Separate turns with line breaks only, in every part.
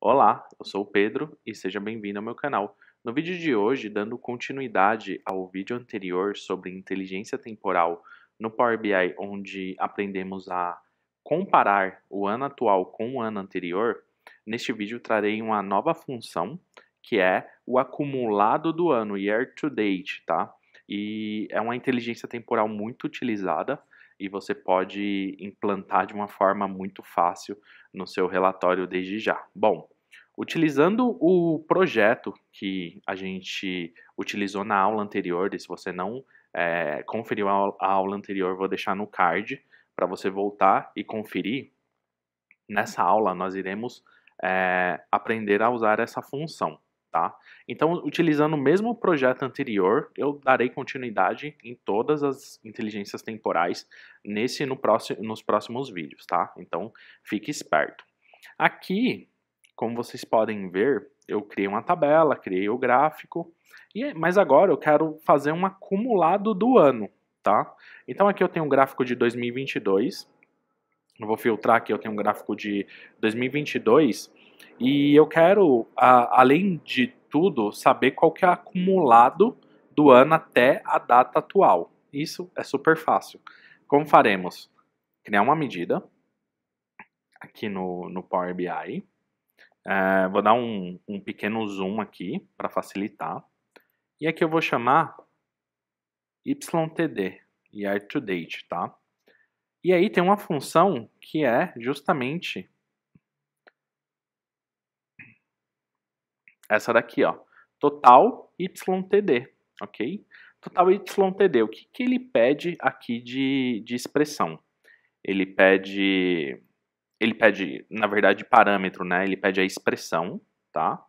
Olá, eu sou o Pedro e seja bem-vindo ao meu canal. No vídeo de hoje, dando continuidade ao vídeo anterior sobre inteligência temporal no Power BI, onde aprendemos a comparar o ano atual com o ano anterior, neste vídeo trarei uma nova função que é o acumulado do ano, year to date, tá? E é uma inteligência temporal muito utilizada e você pode implantar de uma forma muito fácil no seu relatório desde já. Bom, utilizando o projeto que a gente utilizou na aula anterior, e se você não é, conferiu a aula anterior, vou deixar no card para você voltar e conferir. Nessa aula, nós iremos é, aprender a usar essa função. Tá? Então, utilizando o mesmo projeto anterior, eu darei continuidade em todas as inteligências temporais nesse no próximo, nos próximos vídeos, tá? Então, fique esperto. Aqui, como vocês podem ver, eu criei uma tabela, criei o gráfico, e, mas agora eu quero fazer um acumulado do ano, tá? Então, aqui eu tenho um gráfico de 2022, eu vou filtrar aqui, eu tenho um gráfico de 2022, e eu quero, a, além de tudo, saber qual que é o acumulado do ano até a data atual. Isso é super fácil. Como faremos? Criar uma medida aqui no, no Power BI. É, vou dar um, um pequeno zoom aqui para facilitar. E aqui eu vou chamar YTD year to date, tá? E aí tem uma função que é justamente Essa daqui, ó. Total YTD, ok? Total YTD, o que, que ele pede aqui de, de expressão? Ele pede, ele pede, na verdade, parâmetro, né? Ele pede a expressão, tá?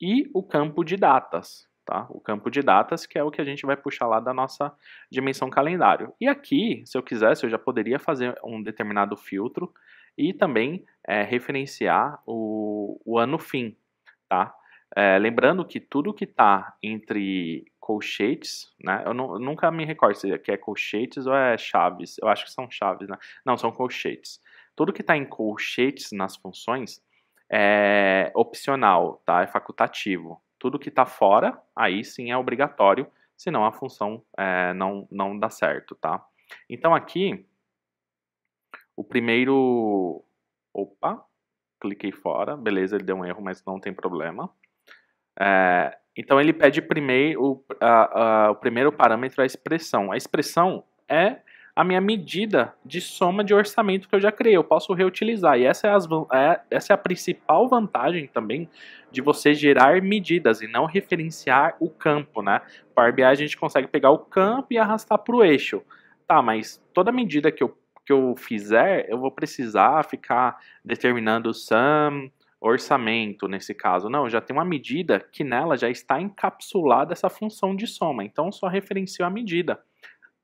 E o campo de datas, Tá? O campo de datas, que é o que a gente vai puxar lá da nossa dimensão calendário. E aqui, se eu quisesse, eu já poderia fazer um determinado filtro e também é, referenciar o, o ano fim, tá? É, lembrando que tudo que está entre colchetes, né? Eu, não, eu, nunca me recordo se é colchetes ou é chaves. Eu acho que são chaves, né? Não, são colchetes. Tudo que está em colchetes nas funções é opcional, tá? É facultativo. Tudo que está fora, aí sim é obrigatório, senão a função é, não, não dá certo, tá? Então aqui, o primeiro... Opa! Cliquei fora, beleza, ele deu um erro, mas não tem problema. É, então ele pede primeiro a, a, o primeiro parâmetro é a expressão. A expressão é a minha medida de soma de orçamento que eu já criei. Eu posso reutilizar. E essa é, as, é, essa é a principal vantagem também de você gerar medidas e não referenciar o campo. Né? Power BI a gente consegue pegar o campo e arrastar para o eixo. Tá, mas toda medida que eu, que eu fizer, eu vou precisar ficar determinando o sum, orçamento nesse caso. Não, já tem uma medida que nela já está encapsulada essa função de soma. Então só referencio a medida,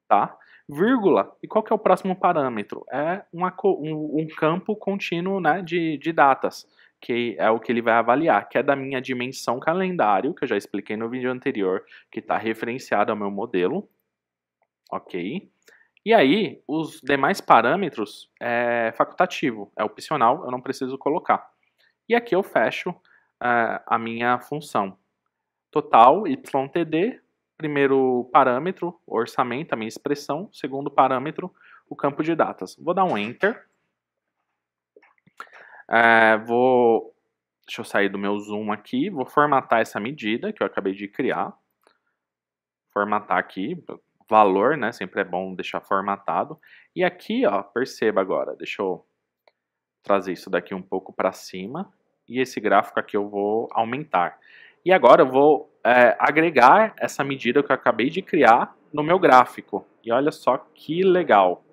tá? Vírgula. E qual que é o próximo parâmetro? É uma, um, um, campo contínuo né, de, de datas, que é o que ele vai avaliar, que é da minha dimensão calendário, que eu já expliquei no vídeo anterior, que está referenciado ao meu modelo. Ok? E aí, os demais parâmetros é facultativo, é opcional, eu não preciso colocar. E aqui eu fecho uh, a minha função. Total YTD, primeiro parâmetro, orçamento, a minha expressão, segundo parâmetro, o campo de datas. Vou dar um Enter. Uh, vou, deixa eu sair do meu zoom aqui, vou formatar essa medida que eu acabei de criar. Formatar aqui, valor, né? Sempre é bom deixar formatado. E aqui, ó, perceba agora, deixa eu trazer isso daqui um pouco para cima e esse gráfico aqui eu vou aumentar. E agora eu vou é, agregar essa medida que eu acabei de criar no meu gráfico. E olha só que legal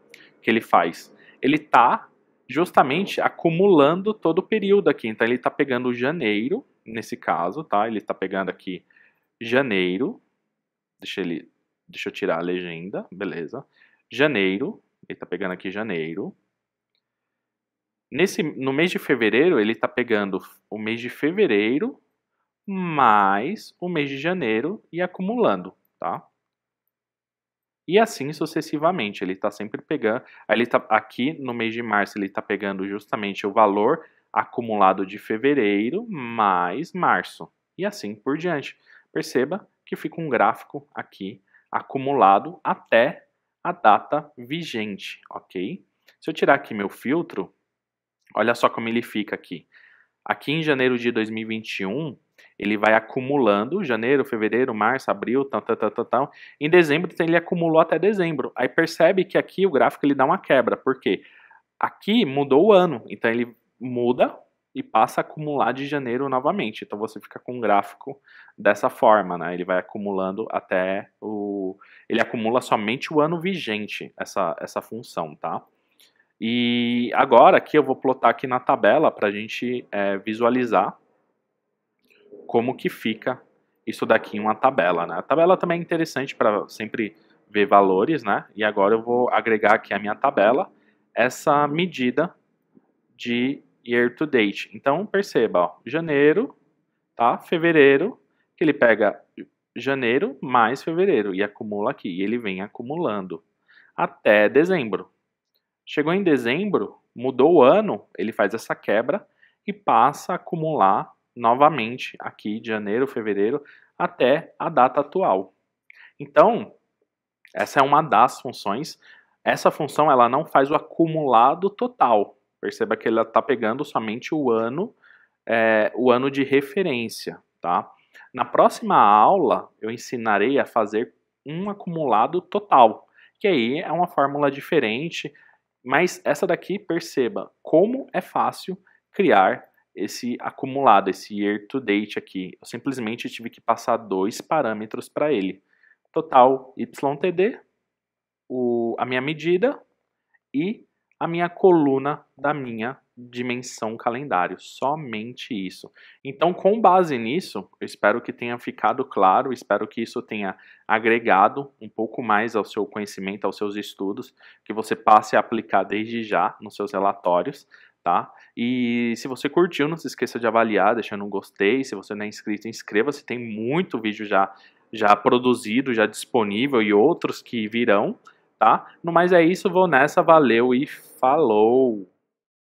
que ele faz. Ele está justamente acumulando todo o período aqui. Então ele está pegando janeiro, nesse caso, tá? Ele está pegando aqui janeiro. Deixa, ele, deixa eu tirar a legenda, beleza. Janeiro, ele está pegando aqui janeiro. Nesse, no mês de fevereiro, ele está pegando o mês de fevereiro mais o mês de janeiro e acumulando, tá? E assim sucessivamente, ele está sempre pegando. Ele tá, aqui no mês de março, ele está pegando justamente o valor acumulado de fevereiro mais março, e assim por diante. Perceba que fica um gráfico aqui acumulado até a data vigente, ok? Se eu tirar aqui meu filtro, Olha só como ele fica aqui. Aqui em janeiro de 2021, ele vai acumulando janeiro, fevereiro, março, abril, tal, tal, tal, tal, tal. Em dezembro, ele acumulou até dezembro. Aí percebe que aqui o gráfico ele dá uma quebra, porque aqui mudou o ano, então ele muda e passa a acumular de janeiro novamente. Então você fica com um gráfico dessa forma, né? Ele vai acumulando até o ele acumula somente o ano vigente essa essa função, tá? E agora aqui eu vou plotar aqui na tabela para a gente é, visualizar como que fica isso daqui em uma tabela. Né? A tabela também é interessante para sempre ver valores, né? E agora eu vou agregar aqui a minha tabela essa medida de year to date. Então perceba, ó, janeiro, tá? Fevereiro, que ele pega janeiro mais fevereiro e acumula aqui, e ele vem acumulando até dezembro. Chegou em dezembro, mudou o ano, ele faz essa quebra e passa a acumular novamente aqui de janeiro, fevereiro, até a data atual. Então, essa é uma das funções. Essa função ela não faz o acumulado total. Perceba que ela está pegando somente o ano, é, o ano de referência, tá? Na próxima aula eu ensinarei a fazer um acumulado total, que aí é uma fórmula diferente, mas essa daqui, perceba como é fácil criar esse acumulado, esse year to date aqui. Eu simplesmente tive que passar dois parâmetros para ele. Total YTD, o, a minha medida e a minha coluna da minha dimensão calendário, somente isso. Então, com base nisso, espero que tenha ficado claro, espero que isso tenha agregado um pouco mais ao seu conhecimento, aos seus estudos, que você passe a aplicar desde já nos seus relatórios, tá? E se você curtiu, não se esqueça de avaliar, deixando um gostei, se você não é inscrito, inscreva-se, tem muito vídeo já já produzido, já disponível e outros que virão, tá? No mais é isso, vou nessa, valeu e falou.